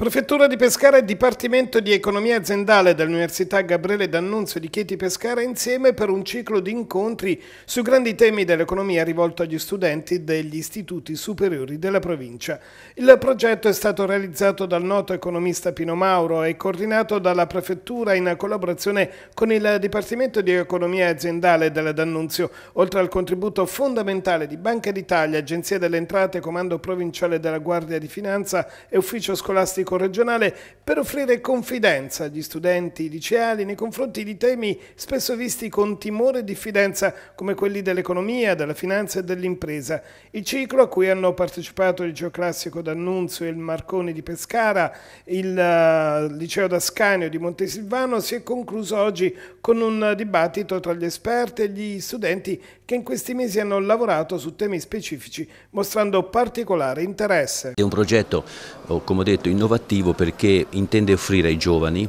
Prefettura di Pescara e Dipartimento di Economia Aziendale dell'Università Gabriele D'Annunzio di Chieti Pescara insieme per un ciclo di incontri su grandi temi dell'economia rivolto agli studenti degli istituti superiori della provincia. Il progetto è stato realizzato dal noto economista Pino Mauro e coordinato dalla Prefettura in collaborazione con il Dipartimento di Economia Aziendale della D'Annunzio, oltre al contributo fondamentale di Banca d'Italia, Agenzia delle Entrate, Comando Provinciale della Guardia di Finanza e Ufficio Scolastico politico regionale per offrire confidenza agli studenti liceali nei confronti di temi spesso visti con timore e diffidenza come quelli dell'economia, della finanza e dell'impresa. Il ciclo a cui hanno partecipato il liceo classico d'Annunzio e il Marconi di Pescara, il eh, liceo d'Ascanio di Montesilvano si è concluso oggi con un dibattito tra gli esperti e gli studenti che in questi mesi hanno lavorato su temi specifici mostrando particolare interesse. È un progetto, come ho detto, innovativo attivo perché intende offrire ai giovani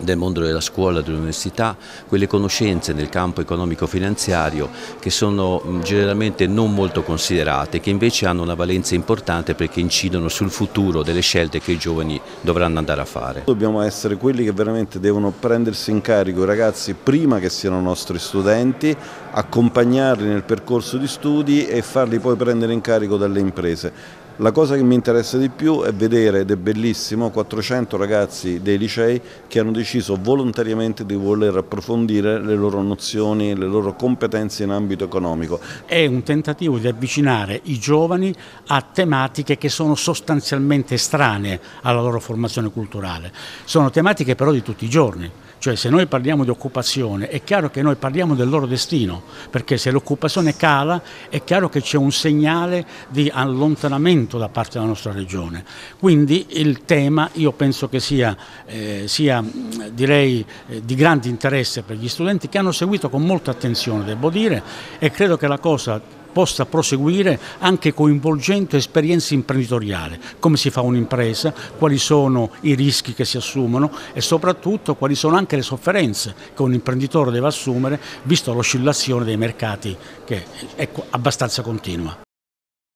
del mondo della scuola, dell'università, quelle conoscenze nel campo economico-finanziario che sono mm, generalmente non molto considerate, che invece hanno una valenza importante perché incidono sul futuro delle scelte che i giovani dovranno andare a fare. Dobbiamo essere quelli che veramente devono prendersi in carico i ragazzi prima che siano nostri studenti, accompagnarli nel percorso di studi e farli poi prendere in carico dalle imprese. La cosa che mi interessa di più è vedere, ed è bellissimo, 400 ragazzi dei licei che hanno deciso volontariamente di voler approfondire le loro nozioni, le loro competenze in ambito economico. È un tentativo di avvicinare i giovani a tematiche che sono sostanzialmente estranee alla loro formazione culturale. Sono tematiche però di tutti i giorni. Cioè se noi parliamo di occupazione è chiaro che noi parliamo del loro destino, perché se l'occupazione cala è chiaro che c'è un segnale di allontanamento intervento da parte della nostra regione. Quindi il tema io penso che sia, eh, sia mm, direi, eh, di grande interesse per gli studenti che hanno seguito con molta attenzione, devo dire, e credo che la cosa possa proseguire anche coinvolgendo esperienze imprenditoriali, come si fa un'impresa, quali sono i rischi che si assumono e soprattutto quali sono anche le sofferenze che un imprenditore deve assumere visto l'oscillazione dei mercati che è ecco, abbastanza continua.